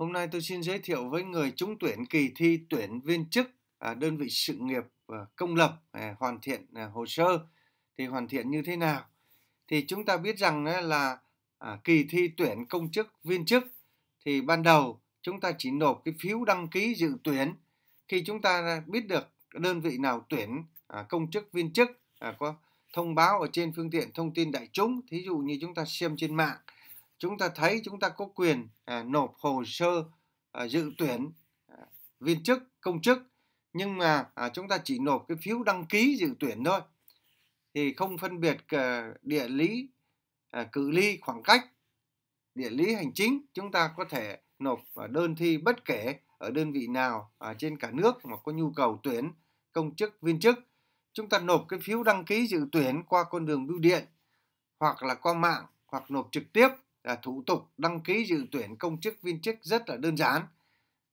Hôm nay tôi xin giới thiệu với người trúng tuyển kỳ thi tuyển viên chức à, đơn vị sự nghiệp à, công lập à, hoàn thiện hồ sơ thì hoàn thiện như thế nào. Thì chúng ta biết rằng là kỳ thi tuyển công chức viên chức thì ban đầu chúng ta chỉ nộp cái phiếu đăng ký dự tuyển khi chúng ta biết được đơn vị nào tuyển công chức viên chức có thông báo ở trên phương tiện thông tin đại chúng thí dụ như chúng ta xem trên mạng chúng ta thấy chúng ta có quyền à, nộp hồ sơ à, dự tuyển à, viên chức công chức nhưng mà à, chúng ta chỉ nộp cái phiếu đăng ký dự tuyển thôi thì không phân biệt à, địa lý à, cự ly khoảng cách địa lý hành chính chúng ta có thể nộp à, đơn thi bất kể ở đơn vị nào à, trên cả nước mà có nhu cầu tuyển công chức viên chức chúng ta nộp cái phiếu đăng ký dự tuyển qua con đường bưu điện hoặc là qua mạng hoặc nộp trực tiếp là thủ tục đăng ký dự tuyển công chức viên chức rất là đơn giản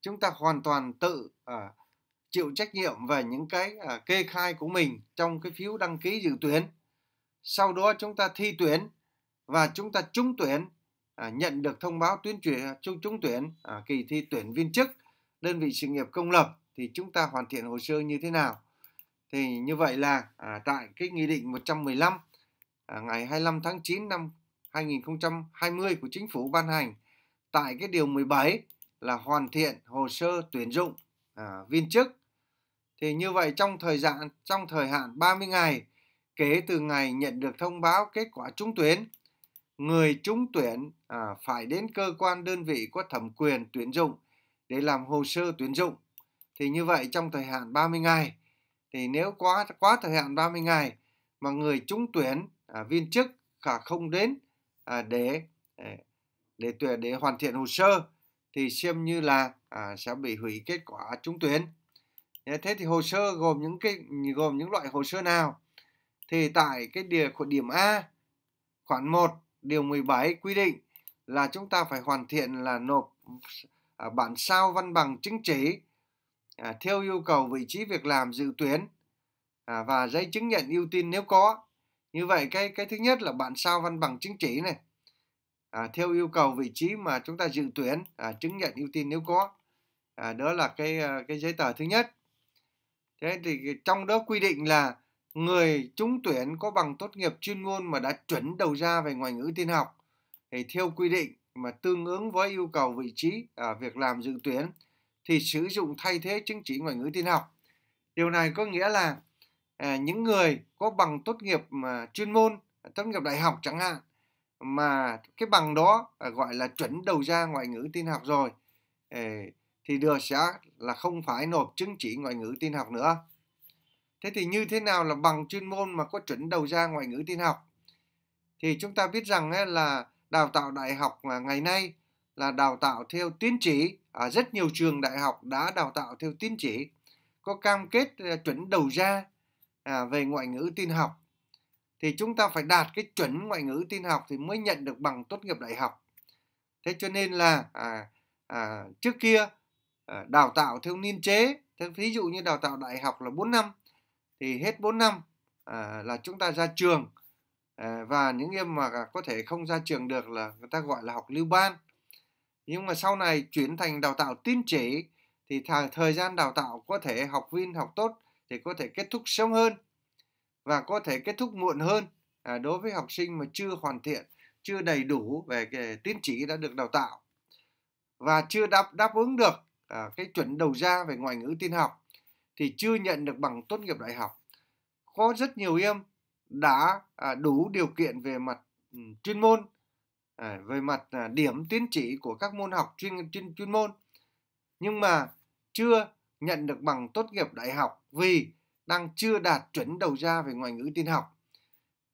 chúng ta hoàn toàn tự à, chịu trách nhiệm về những cái à, kê khai của mình trong cái phiếu đăng ký dự tuyển sau đó chúng ta thi tuyển và chúng ta trúng tuyển à, nhận được thông báo tuyên truyền à, trúng trúng tuyển à, kỳ thi tuyển viên chức đơn vị sự nghiệp công lập thì chúng ta hoàn thiện hồ sơ như thế nào thì như vậy là à, tại cái nghị định 115 à, ngày 25 tháng 9 năm 2020 của chính phủ ban hành tại cái điều 17 là hoàn thiện hồ sơ tuyển dụng à, viên chức. Thì như vậy trong thời gian trong thời hạn 30 ngày kể từ ngày nhận được thông báo kết quả trúng tuyển, người trúng tuyển à, phải đến cơ quan đơn vị có thẩm quyền tuyển dụng để làm hồ sơ tuyển dụng. Thì như vậy trong thời hạn 30 ngày thì nếu quá quá thời hạn 30 ngày mà người trúng tuyển à, viên chức cả không đến à, để à, để tuyển để hoàn thiện hồ sơ thì xem như là à, sẽ bị hủy kết quả trúng tuyển thế thì hồ sơ gồm những cái gồm những loại hồ sơ nào thì tại cái địa của điểm A khoản 1 điều 17 quy định là chúng ta phải hoàn thiện là nộp à, bản sao văn bằng chứng chỉ à, theo yêu cầu vị trí việc làm dự tuyển à, và giấy chứng nhận ưu tiên nếu có như vậy cái cái thứ nhất là bạn sao văn bằng chứng chỉ này à, theo yêu cầu vị trí mà chúng ta dự tuyển à, chứng nhận ưu tiên nếu có à, đó là cái à, cái giấy tờ thứ nhất thế thì trong đó quy định là người trúng tuyển có bằng tốt nghiệp chuyên môn mà đã chuẩn đầu ra về ngoại ngữ tin học thì theo quy định mà tương ứng với yêu cầu vị trí à, việc làm dự tuyển thì sử dụng thay thế chứng chỉ ngoại ngữ tin học điều này có nghĩa là à, những người có bằng tốt nghiệp mà chuyên môn à, tốt nghiệp đại học chẳng hạn mà cái bằng đó à, gọi là chuẩn đầu ra ngoại ngữ tin học rồi à, thì được sẽ là không phải nộp chứng chỉ ngoại ngữ tin học nữa thế thì như thế nào là bằng chuyên môn mà có chuẩn đầu ra ngoại ngữ tin học thì chúng ta biết rằng ấy, là đào tạo đại học à, ngày nay là đào tạo theo tiến chỉ à, rất nhiều trường đại học đã đào tạo theo tiến chỉ có cam kết à, chuẩn đầu ra à, về ngoại ngữ tin học thì chúng ta phải đạt cái chuẩn ngoại ngữ tin học thì mới nhận được bằng tốt nghiệp đại học thế cho nên là à, à, trước kia à, đào tạo theo niên chế thế ví dụ như đào tạo đại học là 4 năm thì hết 4 năm à, là chúng ta ra trường à, và những em mà có thể không ra trường được là người ta gọi là học lưu ban nhưng mà sau này chuyển thành đào tạo tín chỉ thì th- thời gian đào tạo có thể học viên học tốt thì có thể kết thúc sớm hơn và có thể kết thúc muộn hơn à, đối với học sinh mà chưa hoàn thiện, chưa đầy đủ về cái tiến chỉ đã được đào tạo và chưa đáp đáp ứng được à, cái chuẩn đầu ra về ngoại ngữ tin học thì chưa nhận được bằng tốt nghiệp đại học. Có rất nhiều em đã à, đủ điều kiện về mặt um, chuyên môn, à, về mặt à, điểm tiến chỉ của các môn học chuyên chuyên chuyên môn nhưng mà chưa nhận được bằng tốt nghiệp đại học vì đang chưa đạt chuẩn đầu ra về ngoại ngữ tin học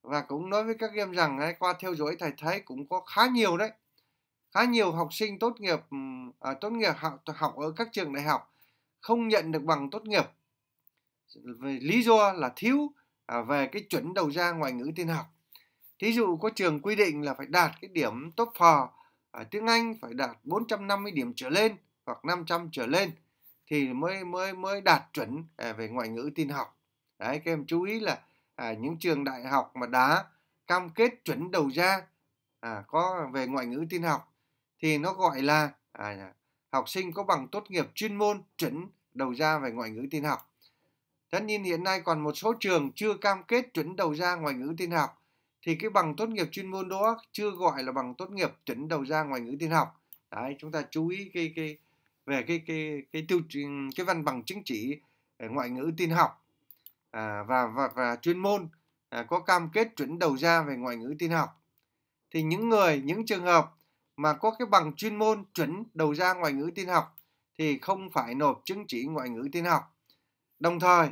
và cũng nói với các em rằng ấy, qua theo dõi thầy thấy cũng có khá nhiều đấy khá nhiều học sinh tốt nghiệp à, tốt nghiệp học, học ở các trường đại học không nhận được bằng tốt nghiệp về lý do là thiếu à, về cái chuẩn đầu ra ngoại ngữ tin học thí dụ có trường quy định là phải đạt cái điểm tốt phò à, tiếng Anh phải đạt 450 điểm trở lên hoặc 500 trở lên thì mới mới mới đạt chuẩn à, về ngoại ngữ tin học đấy các em chú ý là à, những trường đại học mà đã cam kết chuẩn đầu ra à, có về ngoại ngữ tin học thì nó gọi là à, học sinh có bằng tốt nghiệp chuyên môn chuẩn đầu ra về ngoại ngữ tin học tất nhiên hiện nay còn một số trường chưa cam kết chuẩn đầu ra ngoại ngữ tin học thì cái bằng tốt nghiệp chuyên môn đó chưa gọi là bằng tốt nghiệp chuẩn đầu ra ngoại ngữ tin học đấy chúng ta chú ý cái cái về cái cái cái tiêu cái văn bằng chứng chỉ ờ, ngoại ngữ tin học à, và và và chuyên môn à, có cam kết chuẩn đầu ra về ngoại ngữ tin học thì những người những trường hợp mà có cái bằng chuyên môn chuẩn đầu ra ngoại ngữ tin học thì không phải nộp chứng chỉ ngoại ngữ tin học đồng thời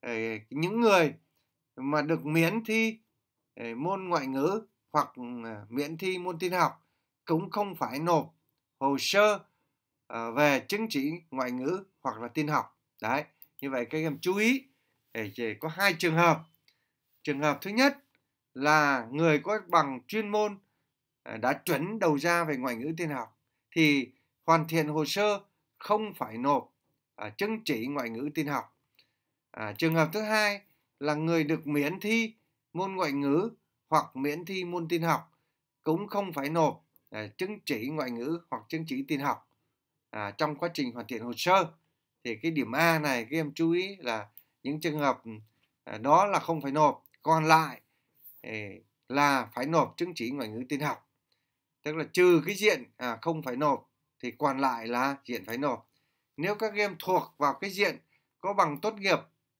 ờ, những người mà được miễn thi ờ, môn ngoại ngữ hoặc miễn thi môn tin học cũng không phải nộp hồ sơ Ờ, về chứng chỉ ngoại ngữ hoặc là tin học đấy như vậy các em chú ý để có hai trường hợp trường hợp thứ nhất là người có bằng chuyên môn ờ, đã chuẩn đầu ra về ngoại ngữ tin học thì hoàn thiện hồ sơ không phải nộp à, chứng chỉ ngoại ngữ tin học à, trường hợp thứ hai là người được miễn thi môn ngoại ngữ hoặc miễn thi môn tin học cũng không phải nộp à, chứng chỉ ngoại ngữ hoặc chứng chỉ tin học à, trong quá trình hoàn thiện hồ sơ thì cái điểm A này các em chú ý là những trường hợp à, đó là không phải nộp còn lại eh, là phải nộp chứng chỉ ngoại ngữ tin học tức là trừ cái diện à, không phải nộp thì còn lại là diện phải nộp nếu các em thuộc vào cái diện có bằng tốt nghiệp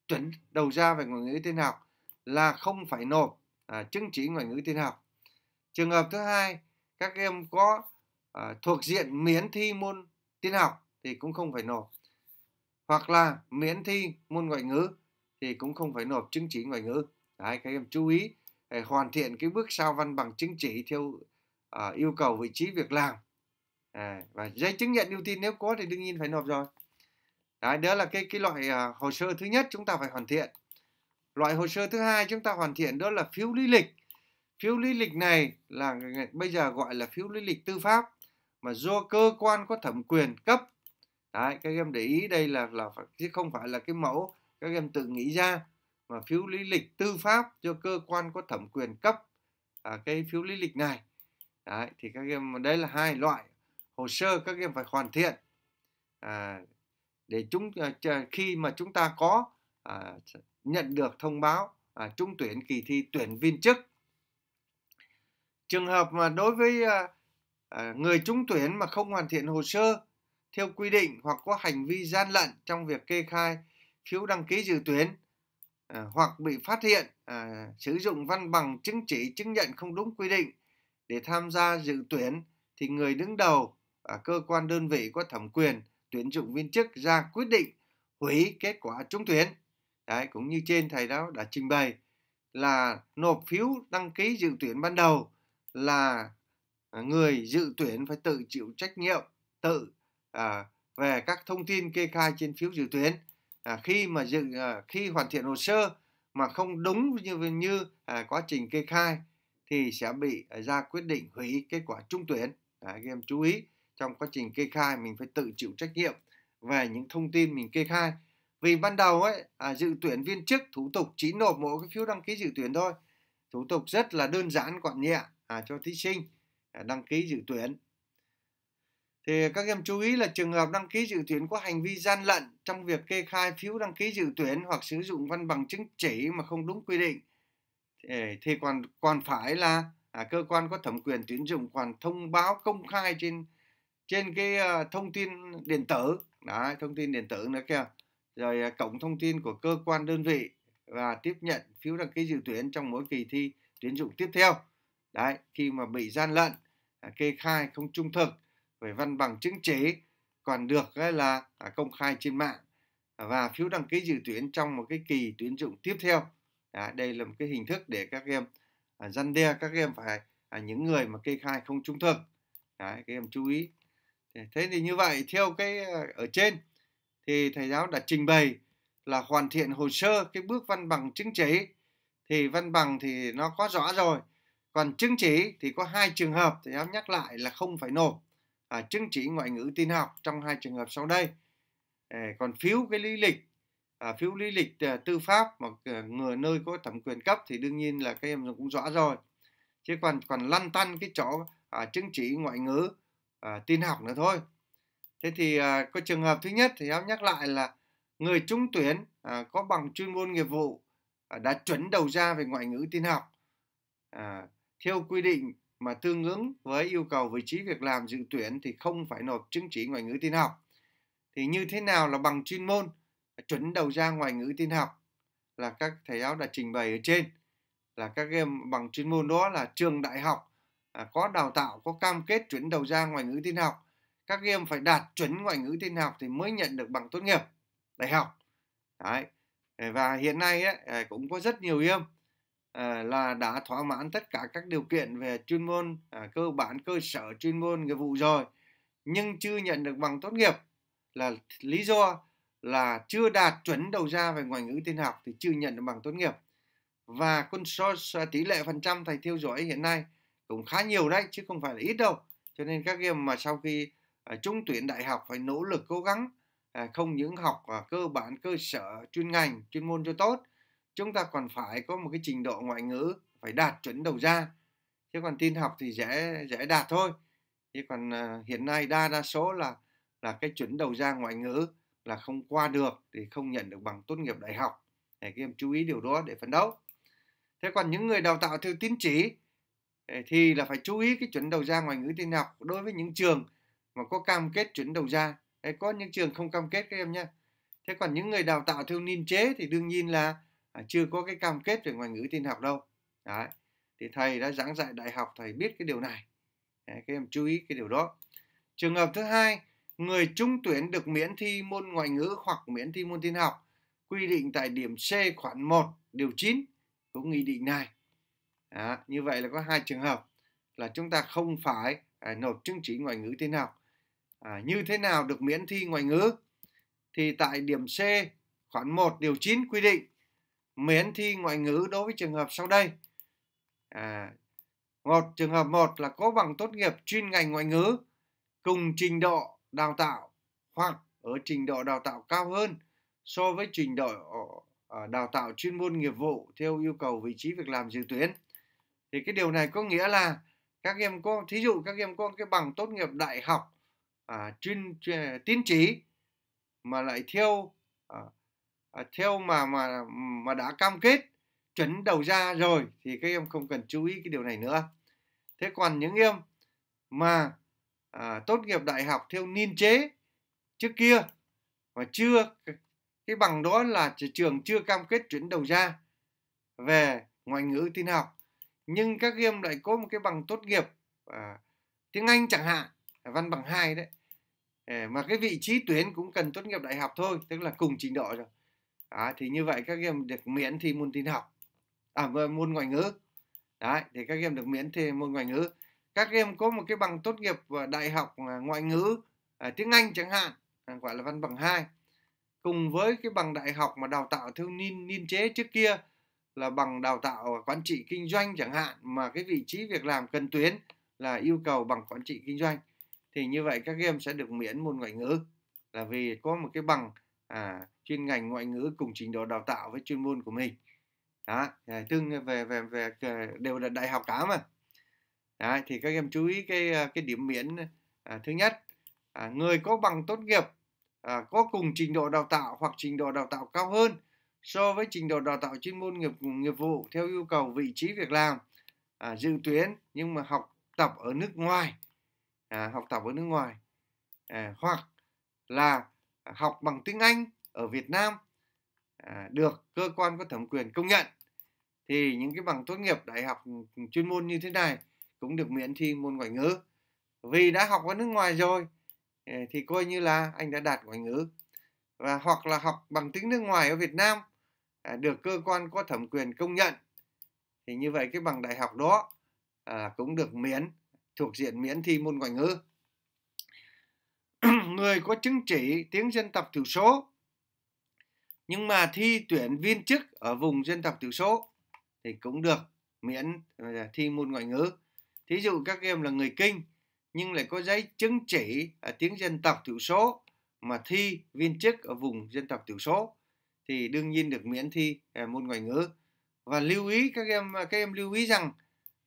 chuẩn đầu ra về ngoại ngữ tin học là không phải nộp à, chứng chỉ ngoại ngữ tin học trường hợp thứ hai các em có à, thuộc diện miễn thi môn tin học thì cũng không phải nộp hoặc là miễn thi môn ngoại ngữ thì cũng không phải nộp chứng chỉ ngoại ngữ đấy các em chú ý để hoàn thiện cái bước sau văn bằng chứng chỉ theo à, yêu cầu vị trí việc làm à, và giấy chứng nhận ưu tiên nếu có thì đương nhiên phải nộp rồi đấy đó là cái cái loại à, hồ sơ thứ nhất chúng ta phải hoàn thiện loại hồ sơ thứ hai chúng ta hoàn thiện đó là phiếu lý lịch phiếu lý lịch này là bây giờ gọi là phiếu lý lịch tư pháp mà do cơ quan có thẩm quyền cấp đấy các em để ý đây là là chứ không phải là cái mẫu các em tự nghĩ ra mà phiếu lý lịch tư pháp do cơ quan có thẩm quyền cấp à, cái phiếu lý lịch này đấy thì các em đây là hai loại hồ sơ các em phải hoàn thiện à, để chúng à, khi mà chúng ta có à, nhận được thông báo à, trung tuyển kỳ thi tuyển viên chức trường hợp mà đối với à, Ờ, người trúng tuyển mà không hoàn thiện hồ sơ theo quy định hoặc có hành vi gian lận trong việc kê khai phiếu đăng ký dự tuyển ờ, hoặc bị phát hiện ờ, sử dụng văn bằng chứng chỉ chứng nhận không đúng quy định để tham gia dự tuyển thì người đứng đầu cơ quan đơn vị có thẩm quyền tuyển dụng viên chức ra quyết định hủy kết quả trúng tuyển đấy cũng như trên thầy đó đã trình bày là nộp phiếu đăng ký dự tuyển ban đầu là À, người dự tuyển phải tự chịu trách nhiệm tự à, về các thông tin kê khai trên phiếu dự tuyển à, khi mà dự à, khi hoàn thiện hồ sơ mà không đúng như như à, quá trình kê khai thì sẽ bị à, ra quyết định hủy kết quả trung tuyển à, các em chú ý trong quá trình kê khai mình phải tự chịu trách nhiệm về những thông tin mình kê khai vì ban đầu ấy à, dự tuyển viên chức thủ tục chỉ nộp mỗi cái phiếu đăng ký dự tuyển thôi thủ tục rất là đơn giản gọn nhẹ à, cho thí sinh À, đăng ký dự tuyển thì các em chú ý là trường hợp đăng ký dự tuyển có hành vi gian lận trong việc kê khai phiếu đăng ký dự tuyển hoặc sử dụng văn bằng chứng chỉ mà không đúng quy định thì còn còn phải là à, cơ quan có thẩm quyền tuyển dụng còn thông báo công khai trên trên cái uh, thông tin điện tử đấy thông tin điện tử nữa kìa rồi uh, cổng thông tin của cơ quan đơn vị và tiếp nhận phiếu đăng ký dự tuyển trong mỗi kỳ thi tuyển dụng tiếp theo đấy khi mà bị gian lận À, kê khai không trung thực về văn bằng chứng chỉ còn được là à, công khai trên mạng à, và phiếu đăng ký dự tuyển trong một cái kỳ tuyển dụng tiếp theo đây là một cái hình thức để các em à, đe các em phải những người mà kê khai không trung thực Đấy, các em chú ý thế thì như vậy theo cái ở trên thì thầy giáo đã trình bày là hoàn thiện hồ sơ cái bước văn bằng chứng chỉ thì văn bằng thì nó có rõ rồi còn chứng chỉ thì có hai trường hợp thì em nhắc lại là không phải nộp à, chứng chỉ ngoại ngữ tin học trong hai trường hợp sau đây à, còn phiếu cái lý lịch à, phiếu lý lịch à, tư pháp hoặc à, người nơi có thẩm quyền cấp thì đương nhiên là các em cũng rõ rồi chứ còn còn lăn tăn cái chỗ à, chứng chỉ ngoại ngữ à, tin học nữa thôi thế thì à, có trường hợp thứ nhất thì em nhắc lại là người trúng tuyển à, có bằng chuyên môn nghiệp vụ à, đã chuẩn đầu ra về ngoại ngữ tin học à, theo quy định mà tương ứng với yêu cầu vị trí việc làm dự tuyển thì không phải nộp chứng chỉ ngoại ngữ tin học. Thì như thế nào là bằng chuyên môn chuẩn đầu ra ngoại ngữ tin học là các thầy giáo đã trình bày ở trên là các em bằng chuyên môn đó là trường đại học à, có đào tạo có cam kết chuẩn đầu ra ngoại ngữ tin học các em phải đạt chuẩn ngoại ngữ tin học thì mới nhận được bằng tốt nghiệp đại học Đấy. và hiện nay ấy, à, cũng có rất nhiều em Ờ, là đã thỏa mãn tất cả các điều kiện về chuyên môn à, cơ bản cơ sở chuyên môn nghiệp vụ rồi nhưng chưa nhận được bằng tốt nghiệp là lý do là chưa đạt chuẩn đầu ra về ngoại ngữ tin học thì chưa nhận được bằng tốt nghiệp và con số tỷ lệ phần trăm thầy theo dõi hiện nay cũng khá nhiều đấy chứ không phải là ít đâu cho nên các em mà sau khi à, trung tuyển đại học phải nỗ lực cố gắng à, không những học à, cơ bản cơ sở chuyên ngành chuyên môn cho tốt chúng ta còn phải có một cái trình độ ngoại ngữ phải đạt chuẩn đầu ra chứ còn tin học thì dễ dễ đạt thôi chứ còn uh, hiện nay đa đa số là là cái chuẩn đầu ra ngoại ngữ là không qua được thì không nhận được bằng tốt nghiệp đại học để các em chú ý điều đó để phấn đấu thế còn những người đào tạo theo tín chỉ ờ, thì là phải chú ý cái chuẩn đầu ra ngoại ngữ tin học đối với những trường mà có cam kết chuẩn đầu ra có những trường không cam kết các em nhé thế còn những người đào tạo theo niên chế thì đương nhiên là à, chưa có cái cam kết về ngoại ngữ tin học đâu đấy thì thầy đã giảng dạy đại học thầy biết cái điều này đấy, các em chú ý cái điều đó trường hợp thứ hai người trúng tuyển được miễn thi môn ngoại ngữ hoặc miễn thi môn tin học quy định tại điểm C khoản 1 điều 9 của nghị định này à, như vậy là có hai trường hợp là chúng ta không phải à, nộp chứng chỉ ngoại ngữ tin học à, như thế nào được miễn thi ngoại ngữ thì tại điểm C khoản 1 điều 9 quy định miễn thi ngoại ngữ đối với trường hợp sau đây. À, một trường hợp một là có bằng tốt nghiệp chuyên ngành ngoại ngữ cùng trình độ đào tạo hoặc ở trình độ đào tạo cao hơn so với trình độ ờ, đào tạo chuyên môn nghiệp vụ theo yêu cầu vị trí việc làm dự tuyển. Thì cái điều này có nghĩa là các em có thí dụ các em có cái bằng tốt nghiệp đại học à, chuyên, chuyên tín chỉ mà lại theo à, À, theo mà mà mà đã cam kết chuẩn đầu ra rồi thì các em không cần chú ý cái điều này nữa thế còn những em mà à, tốt nghiệp đại học theo niên chế trước kia mà chưa cái bằng đó là trường chưa cam kết chuyển đầu ra về ngoại ngữ tin học nhưng các em lại có một cái bằng tốt nghiệp à, tiếng Anh chẳng hạn à, văn bằng hai đấy mà cái vị trí tuyển cũng cần tốt nghiệp đại học thôi tức là cùng trình độ rồi à, thì như vậy các em được miễn thi môn tin học à môn ngoại ngữ đấy thì các em được miễn thi môn ngoại ngữ các em có một cái bằng tốt nghiệp ờ, đại học ờ, ngoại ngữ à, tiếng Anh chẳng hạn à, gọi là văn bằng 2 cùng với cái bằng đại học mà đào tạo theo niên niên chế trước kia là bằng đào tạo quản trị kinh doanh chẳng hạn mà cái vị trí việc làm cần tuyến là yêu cầu bằng quản trị kinh doanh thì như vậy các em sẽ được miễn môn ngoại ngữ là vì có một cái bằng à, chuyên ngành ngoại ngữ cùng trình độ đào tạo với chuyên môn của mình đó tương về về về đều là đại học cả mà Đấy, thì các em chú ý cái à, cái điểm miễn à, thứ nhất à, người có bằng tốt nghiệp à, có cùng trình độ đào tạo hoặc trình độ đào tạo cao hơn so với trình độ đào tạo chuyên môn nghiệp nghiệp vụ theo yêu cầu vị trí việc làm à, dự tuyến nhưng mà học tập ở nước ngoài à, học tập ở nước ngoài à, hoặc là học bằng tiếng Anh ở Việt Nam à, được cơ quan có thẩm quyền công nhận thì những cái bằng tốt nghiệp đại học chuyên môn như thế này cũng được miễn thi môn ngoại ngữ vì đã học ở nước ngoài rồi à, thì coi như là anh đã đạt ngoại ngữ và hoặc là học bằng tiếng nước ngoài ở Việt Nam à, được cơ quan có thẩm quyền công nhận thì như vậy cái bằng đại học đó cũng được miễn thuộc diện miễn thi môn ngoại ngữ người có chứng chỉ tiếng dân tộc thiểu số nhưng mà thi tuyển viên chức ở vùng dân tộc thiểu số thì cũng được miễn ờ, thi môn ngoại ngữ thí dụ các em là người kinh nhưng lại có giấy chứng chỉ ở tiếng dân tộc thiểu số mà thi viên chức ở vùng dân tộc thiểu số thì đương nhiên được miễn thi à, môn ngoại ngữ và lưu ý các em các em lưu ý rằng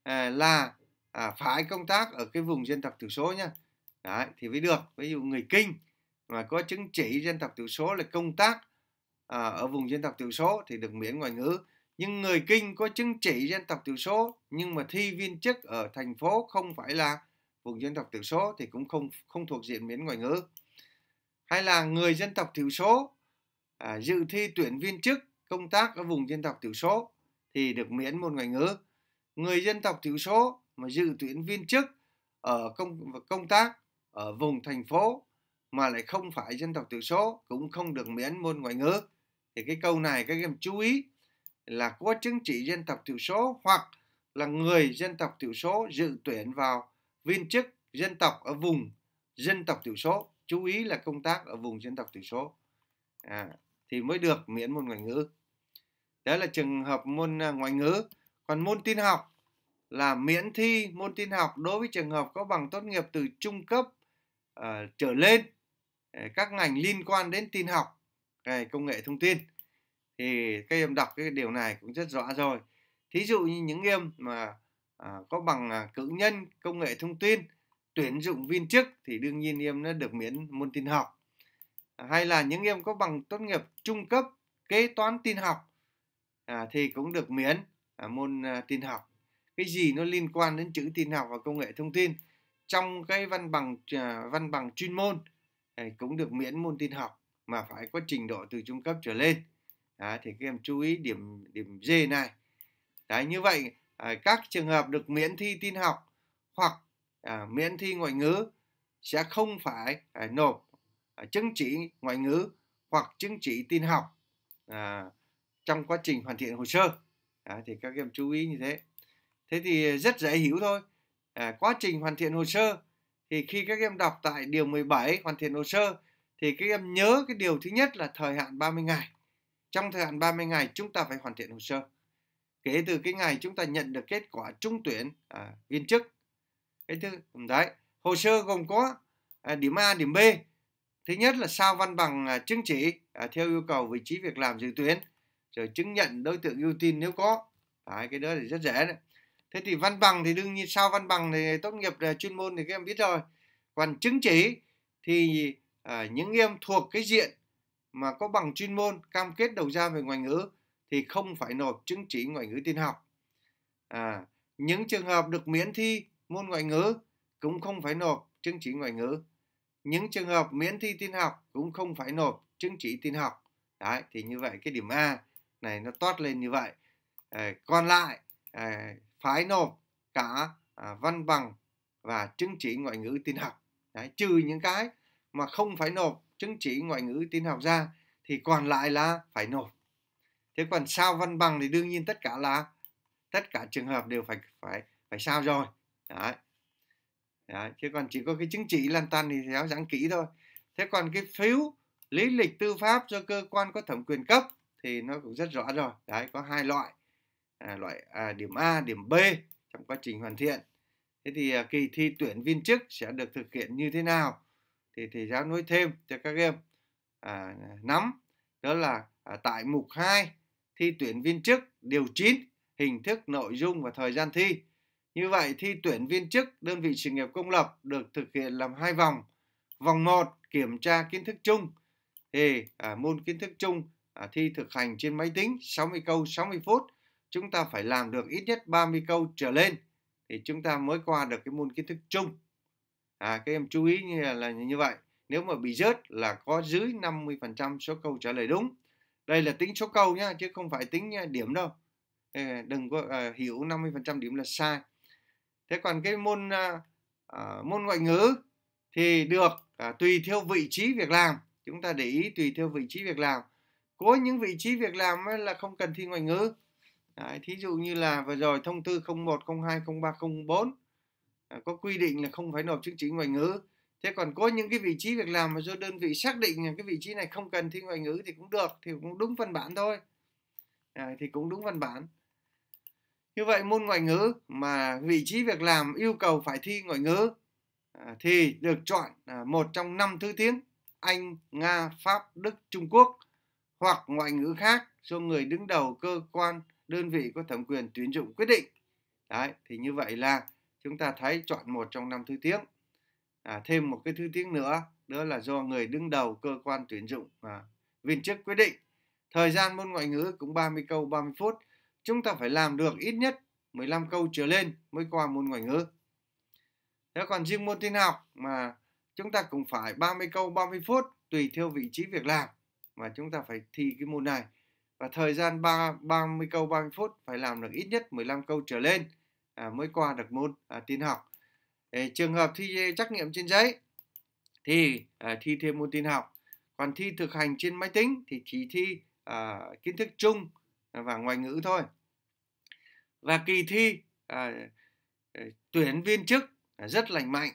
ờ, là à, phải công tác ở cái vùng dân tộc thiểu số nhé. thì mới được ví dụ người kinh mà có chứng chỉ dân tộc thiểu số là công tác à, ở vùng dân tộc thiểu số thì được miễn ngoại ngữ nhưng người kinh có chứng chỉ dân tộc thiểu số nhưng mà thi viên chức ở thành phố không phải là vùng dân tộc thiểu số thì cũng không không thuộc diện miễn ngoại ngữ hay là người dân tộc thiểu số à, dự thi tuyển viên chức công tác ở vùng dân tộc thiểu số thì được miễn môn ngoại ngữ người dân tộc thiểu số mà dự tuyển viên chức ở công công tác ở vùng thành phố mà lại không phải dân tộc thiểu số cũng không được miễn môn ngoại ngữ thì cái câu này các em chú ý là có chứng chỉ dân tộc thiểu số hoặc là người dân tộc thiểu số dự tuyển vào viên chức dân tộc ở vùng dân tộc thiểu số chú ý là công tác ở vùng dân tộc thiểu số à, thì mới được miễn môn ngoại ngữ đó là trường hợp môn à, ngoại ngữ còn môn tin học là miễn thi môn tin học đối với trường hợp có bằng tốt nghiệp từ trung cấp uh, trở lên à, các ngành liên quan đến tin học về công nghệ thông tin thì các em đọc cái điều này cũng rất rõ rồi thí dụ như những em mà à, có bằng à, cử nhân công nghệ thông tin tuyển dụng viên chức thì đương nhiên em nó được miễn môn tin học à, hay là những em có bằng tốt nghiệp trung cấp kế toán tin học à, thì cũng được miễn à, môn à, tin học cái gì nó liên quan đến chữ tin học và công nghệ thông tin trong cái văn bằng à, văn bằng chuyên môn thì cũng được miễn môn tin học mà phải có trình độ từ trung cấp trở lên đấy, thì các em chú ý điểm điểm D này đấy như vậy à, các trường hợp được miễn thi tin học hoặc à, miễn thi ngoại ngữ sẽ không phải à, nộp à, chứng chỉ ngoại ngữ hoặc chứng chỉ tin học à, trong quá trình hoàn thiện hồ sơ à, thì các em chú ý như thế thế thì rất dễ hiểu thôi à, quá trình hoàn thiện hồ sơ thì khi các em đọc tại điều 17 hoàn thiện hồ sơ thì các em nhớ cái điều thứ nhất là thời hạn 30 ngày. Trong thời hạn 30 ngày chúng ta phải hoàn thiện hồ sơ. Kể từ cái ngày chúng ta nhận được kết quả trung tuyển à, viên chức. Cái thứ đấy, hồ sơ gồm có à, điểm A, điểm B. Thứ nhất là sao văn bằng à, chứng chỉ à, theo yêu cầu vị trí việc làm dự tuyển, rồi chứng nhận đối tượng ưu tiên nếu có. Đấy, cái đó thì rất dễ đấy. Thế thì văn bằng thì đương nhiên sao văn bằng thì tốt nghiệp à, chuyên môn thì các em biết rồi. Còn chứng chỉ thì à, những em thuộc cái diện mà có bằng chuyên môn cam kết đầu ra về ngoại ngữ thì không phải nộp chứng chỉ ngoại ngữ tin học. À, những trường hợp được miễn thi môn ngoại ngữ cũng không phải nộp chứng chỉ ngoại ngữ. Những trường hợp miễn thi tin học cũng không phải nộp chứng chỉ tin học. Đấy, thì như vậy cái điểm A này nó toát lên như vậy. À, còn lại à, phải nộp cả à, văn bằng và chứng chỉ ngoại ngữ tin học. Đấy, trừ những cái mà không phải nộp chứng chỉ ngoại ngữ tin học ra thì còn lại là phải nộp thế còn sao văn bằng thì đương nhiên tất cả là tất cả trường hợp đều phải phải phải sao rồi đấy. đấy chứ còn chỉ có cái chứng chỉ lan tăn thì giáo giảng kỹ thôi thế còn cái phiếu lý lịch tư pháp do cơ quan có thẩm quyền cấp thì nó cũng rất rõ rồi đấy có hai loại à, loại à, điểm A điểm B trong quá trình hoàn thiện thế thì à, kỳ thi tuyển viên chức sẽ được thực hiện như thế nào thì thì giáo nói thêm cho các em à, nắm đó là à, tại mục 2 thi tuyển viên chức điều 9 hình thức nội dung và thời gian thi như vậy thi tuyển viên chức đơn vị sự nghiệp công lập được thực hiện làm hai vòng vòng 1 kiểm tra kiến thức chung thì à, môn kiến thức chung à, thi thực hành trên máy tính 60 câu 60 phút chúng ta phải làm được ít nhất 30 câu trở lên thì chúng ta mới qua được cái môn kiến thức chung à, các em chú ý như là, là như vậy nếu mà bị rớt là có dưới 50% số câu trả lời đúng đây là tính số câu nhá chứ không phải tính điểm đâu đừng có à, hiểu 50% điểm là sai thế còn cái môn à, à, môn ngoại ngữ thì được à, tùy theo vị trí việc làm chúng ta để ý tùy theo vị trí việc làm có những vị trí việc làm ấy là không cần thi ngoại ngữ Đấy, thí dụ như là vừa rồi thông tư 01 02 03 04 Ờ, có quy định là không phải nộp chứng chỉ ngoại ngữ thế còn có những cái vị trí việc làm mà do đơn vị xác định là cái vị trí này không cần thi ngoại ngữ thì cũng được thì cũng đúng văn bản thôi à, thì cũng đúng văn bản như vậy môn ngoại ngữ mà vị trí việc làm yêu cầu phải thi ngoại ngữ à, thì được chọn à, một trong năm thứ tiếng Anh, Nga, Pháp, Đức, Trung Quốc hoặc ngoại ngữ khác do người đứng đầu cơ quan đơn vị có thẩm quyền tuyển dụng quyết định. Đấy, thì như vậy là chúng ta thấy chọn một trong năm thứ tiếng à, thêm một cái thứ tiếng nữa đó là do người đứng đầu cơ quan tuyển dụng à, viên chức quyết định thời gian môn ngoại ngữ cũng 30 câu 30 phút chúng ta phải làm được ít nhất 15 câu trở lên mới qua môn ngoại ngữ thế còn riêng môn tin học mà chúng ta cũng phải 30 câu 30 phút tùy theo vị trí việc làm mà chúng ta phải thi cái môn này và thời gian 3, 30 câu 30 phút phải làm được ít nhất 15 câu trở lên À, mới qua được môn à, tin học trường hợp thi trắc nghiệm trên giấy thì à, thi thêm môn tin học còn thi thực hành trên máy tính thì chỉ thi kiến thức chung và ngoại ngữ thôi và kỳ thi tuyển viên chức rất lành mạnh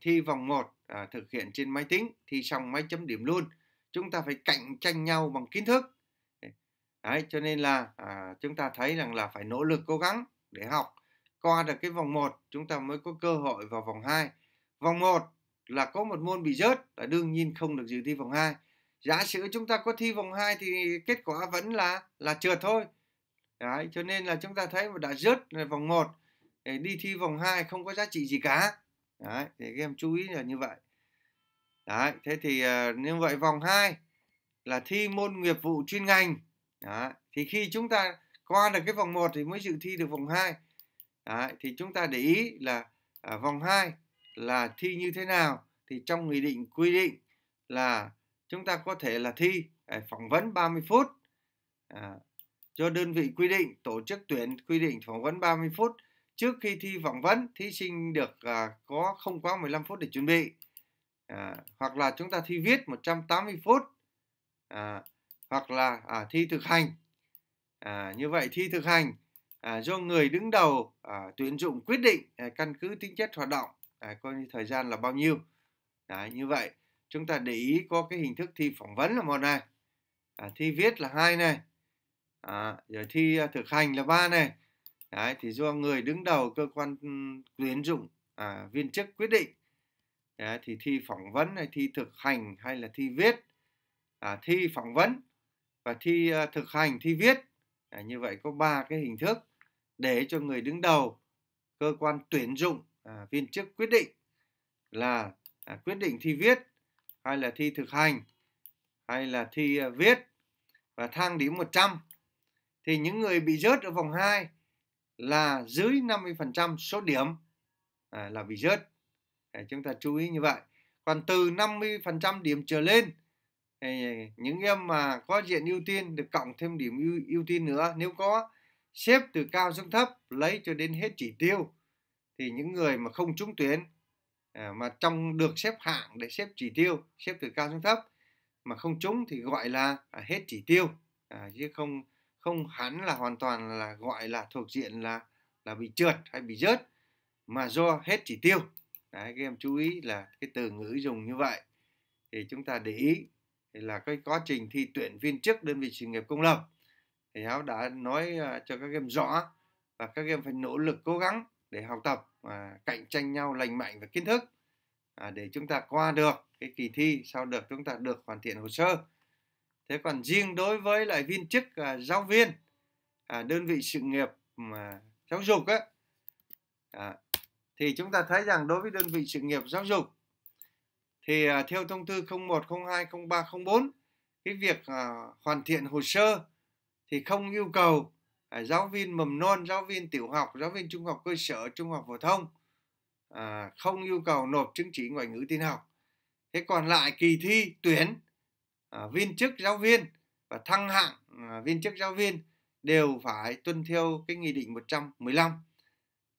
thi vòng 1 thực hiện trên máy tính thi xong máy chấm điểm luôn chúng ta phải cạnh tranh nhau bằng kiến thức đấy cho nên là à, chúng ta thấy rằng là phải nỗ lực cố gắng để học qua được cái vòng 1 chúng ta mới có cơ hội vào vòng 2. Vòng 1 là có một môn bị rớt là đương nhiên không được dự thi vòng 2. Giả sử chúng ta có thi vòng 2 thì kết quả vẫn là là trượt thôi. Đấy, cho nên là chúng ta thấy mà đã rớt là vòng 1 để đi thi vòng 2 không có giá trị gì cả. Đấy, thì các em chú ý là như vậy. Đấy, thế thì ờ, như vậy vòng 2 là thi môn nghiệp vụ chuyên ngành. Đấy, thì khi chúng ta qua được cái vòng 1 thì mới dự thi được vòng 2 Đấy, thì chúng ta để ý là à, vòng 2 là thi như thế nào thì trong nghị định quy định là chúng ta có thể là thi à, phỏng vấn 30 phút à, do đơn vị quy định tổ chức tuyển quy định phỏng vấn 30 phút trước khi thi phỏng vấn thí sinh được à, có không quá 15 phút để chuẩn bị à, hoặc là chúng ta thi viết 180 phút à, hoặc là à, thi thực hành à, như vậy thi thực hành à, do người đứng đầu à, tuyển dụng quyết định à, căn cứ tính chất hoạt động à, coi như thời gian là bao nhiêu Đấy, như vậy chúng ta để ý có cái hình thức thi phỏng vấn là một này à, thi viết là hai này à, rồi thi à, thực hành là ba này Đấy, thì do người đứng đầu cơ quan ừ, tuyển dụng à, viên chức quyết định Đấy, thì thi phỏng vấn hay thi thực hành hay là thi viết à, thi phỏng vấn và thi uh, thực hành thi viết à, như vậy có ba cái hình thức để cho người đứng đầu cơ quan tuyển dụng à, viên chức quyết định là à, quyết định thi viết hay là thi thực hành hay là thi à, viết và thang điểm 100 thì những người bị rớt ở vòng 2 là dưới 50% số điểm à, là bị rớt à, chúng ta chú ý như vậy còn từ 50% điểm trở lên những em mà có diện ưu tiên được cộng thêm điểm ưu, ưu tiên nữa nếu có xếp từ cao xuống thấp lấy cho đến hết chỉ tiêu thì những người mà không trúng tuyển à, mà trong được xếp hạng để xếp chỉ tiêu xếp từ cao xuống thấp mà không trúng thì gọi là à, hết chỉ tiêu à, chứ không không hẳn là hoàn toàn là gọi là thuộc diện là là bị trượt hay bị rớt mà do hết chỉ tiêu đấy các em chú ý là cái từ ngữ dùng như vậy thì chúng ta để ý thì là cái quá trình thi tuyển viên chức đơn vị sự nghiệp công lập thì Hảo đã nói à, cho các em rõ và các em phải nỗ lực cố gắng để học tập và cạnh tranh nhau lành mạnh và kiến thức à, để chúng ta qua được cái kỳ thi sau được chúng ta được hoàn thiện hồ sơ thế còn riêng đối với lại viên chức à, giáo viên đơn vị sự nghiệp mà giáo dục ấy, thì chúng ta thấy rằng đối với đơn vị sự nghiệp giáo dục thì uh, theo thông tư 01, 02, 03, 04 cái việc uh, hoàn thiện hồ sơ thì không yêu cầu uh, giáo viên mầm non, giáo viên tiểu học, giáo viên trung học cơ sở, trung học phổ thông uh, không yêu cầu nộp chứng chỉ ngoại ngữ tin học. Thế còn lại kỳ thi tuyển uh, viên chức giáo viên và thăng hạng uh, viên chức giáo viên đều phải tuân theo cái nghị định 115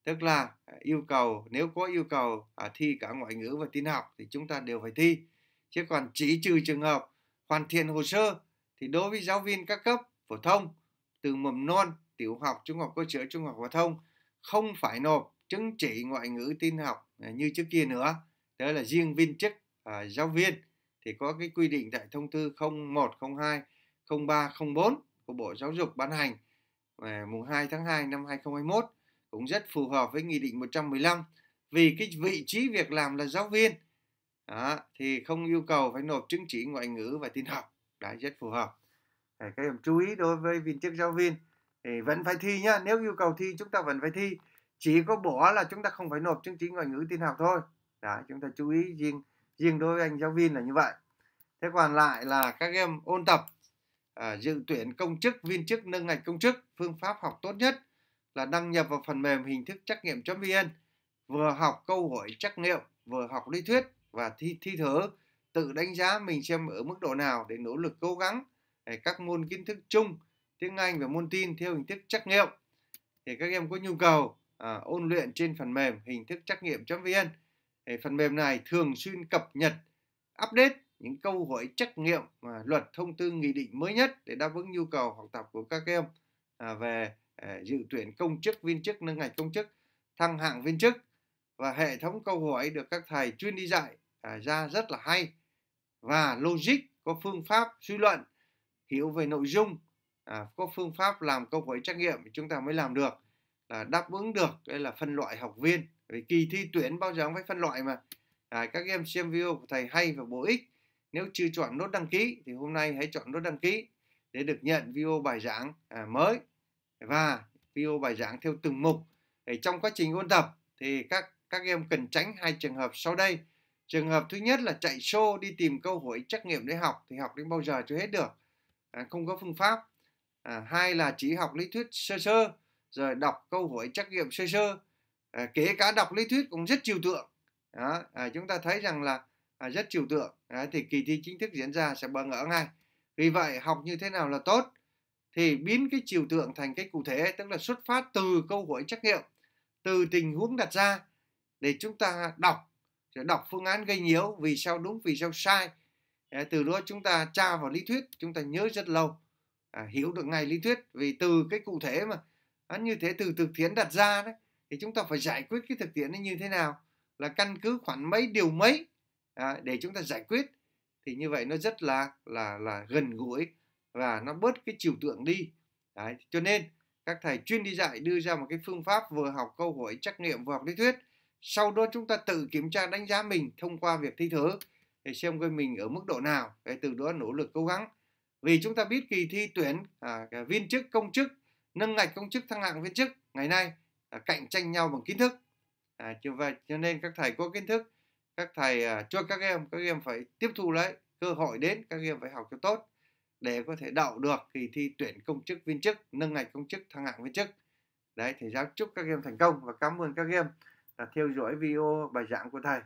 tức là à, yêu cầu nếu có yêu cầu à, thi cả ngoại ngữ và tin học thì chúng ta đều phải thi chứ còn chỉ trừ trường hợp hoàn thiện hồ sơ thì đối với giáo viên các cấp phổ thông từ mầm non tiểu học trung học cơ sở trung học phổ thông không phải nộp chứng chỉ ngoại ngữ tin học à, như trước kia nữa đó là riêng viên chức à, giáo viên thì có cái quy định tại thông tư 01 02 03 04 của Bộ Giáo dục ban hành à, mùng 2 tháng 2 năm 2021 cũng rất phù hợp với nghị định 115 vì cái vị trí việc làm là giáo viên đó, thì không yêu cầu phải nộp chứng chỉ ngoại ngữ và tin học đã rất phù hợp các em chú ý đối với viên chức giáo viên thì vẫn phải thi nhá nếu yêu cầu thi chúng ta vẫn phải thi chỉ có bỏ là chúng ta không phải nộp chứng chỉ ngoại ngữ tin học thôi đấy chúng ta chú ý riêng riêng đối với anh giáo viên là như vậy thế còn lại là các em ôn tập à, dự tuyển công chức viên chức nâng ngạch công chức phương pháp học tốt nhất là đăng nhập vào phần mềm hình thức trắc nghiệm.vn, vừa học câu hỏi trắc nghiệm, vừa học lý thuyết và thi, thi thử tự đánh giá mình xem ở mức độ nào để nỗ lực cố gắng để các môn kiến thức chung, tiếng Anh và môn tin theo hình thức trắc nghiệm. Để các em có nhu cầu à, ôn luyện trên phần mềm hình thức trắc nghiệm.vn. Để phần mềm này thường xuyên cập nhật, update những câu hỏi trắc nghiệm và luật thông tư nghị định mới nhất để đáp ứng nhu cầu học tập của các em à, về Ờ, dự tuyển công chức viên chức nâng ngạch công chức thăng hạng viên chức và hệ thống câu hỏi được các thầy chuyên đi dạy à, ra rất là hay và logic có phương pháp suy luận hiểu về nội dung à, có phương pháp làm câu hỏi trắc nghiệm chúng ta mới làm được là đáp ứng được đây là phân loại học viên vì kỳ thi tuyển bao giờ cũng phải phân loại mà à, các em xem video của thầy hay và bổ ích nếu chưa chọn nốt đăng ký thì hôm nay hãy chọn nốt đăng ký để được nhận video bài giảng à, mới và video bài giảng theo từng mục. Để trong quá trình ôn tập thì các các em cần tránh hai trường hợp sau đây. Trường hợp thứ nhất là chạy show đi tìm câu hỏi trắc nghiệm để học thì học đến bao giờ chưa hết được, à, không có phương pháp. À, hai là chỉ học lý thuyết sơ sơ rồi đọc câu hỏi trắc nghiệm sơ sơ, à, kể cả đọc lý thuyết cũng rất chiều tượng. Đó, à, chúng ta thấy rằng là à, rất chiều tượng, à, thì kỳ thi chính thức diễn ra sẽ bỡ ngỡ ngay. Vì vậy học như thế nào là tốt? thì biến cái chiều tượng thành cái cụ thể tức là xuất phát từ câu hỏi trắc nghiệm từ tình huống đặt ra để chúng ta đọc sẽ đọc phương án gây nhiễu vì sao đúng vì sao sai ờ, từ đó chúng ta tra vào lý thuyết chúng ta nhớ rất lâu à, hiểu được ngay lý thuyết vì từ cái cụ thể mà à, như thế từ thực tiễn đặt ra đấy thì chúng ta phải giải quyết cái thực tiễn nó như thế nào là căn cứ khoản mấy điều mấy à, để chúng ta giải quyết thì như vậy nó rất là là là gần gũi và nó bớt cái chiều tượng đi Đấy, cho nên các thầy chuyên đi dạy đưa ra một cái phương pháp vừa học câu hỏi trắc nghiệm vừa học lý thuyết sau đó chúng ta tự kiểm tra đánh giá mình thông qua việc thi thử để xem coi mình ở mức độ nào để từ đó nỗ lực cố gắng vì chúng ta biết kỳ thi tuyển à, viên chức công chức nâng ngạch công chức thăng hạng viên chức ngày nay à, cạnh tranh nhau bằng kiến thức à, cho vậy cho nên các thầy có kiến thức các thầy à, cho các em các em phải tiếp thu lấy cơ hội đến các em phải học cho tốt để có thể đậu được kỳ thi tuyển công chức viên chức nâng ngạch công chức thăng hạng viên chức đấy thầy giáo chúc các em thành công và cảm ơn các em đã theo dõi video bài giảng của thầy